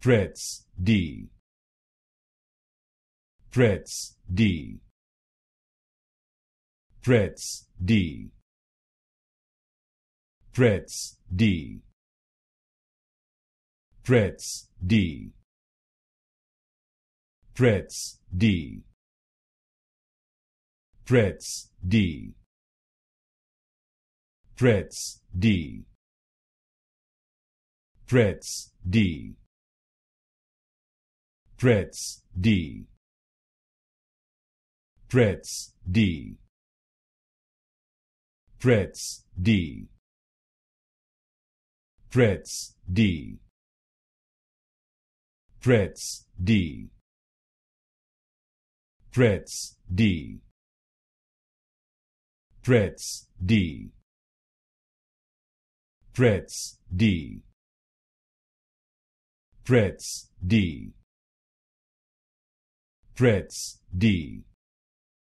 frets D frets D frets D frets D frets D frets D frets D frets D frets D frets D frets D frets D frets D frets D frets D frets D frets D frets D Frets D.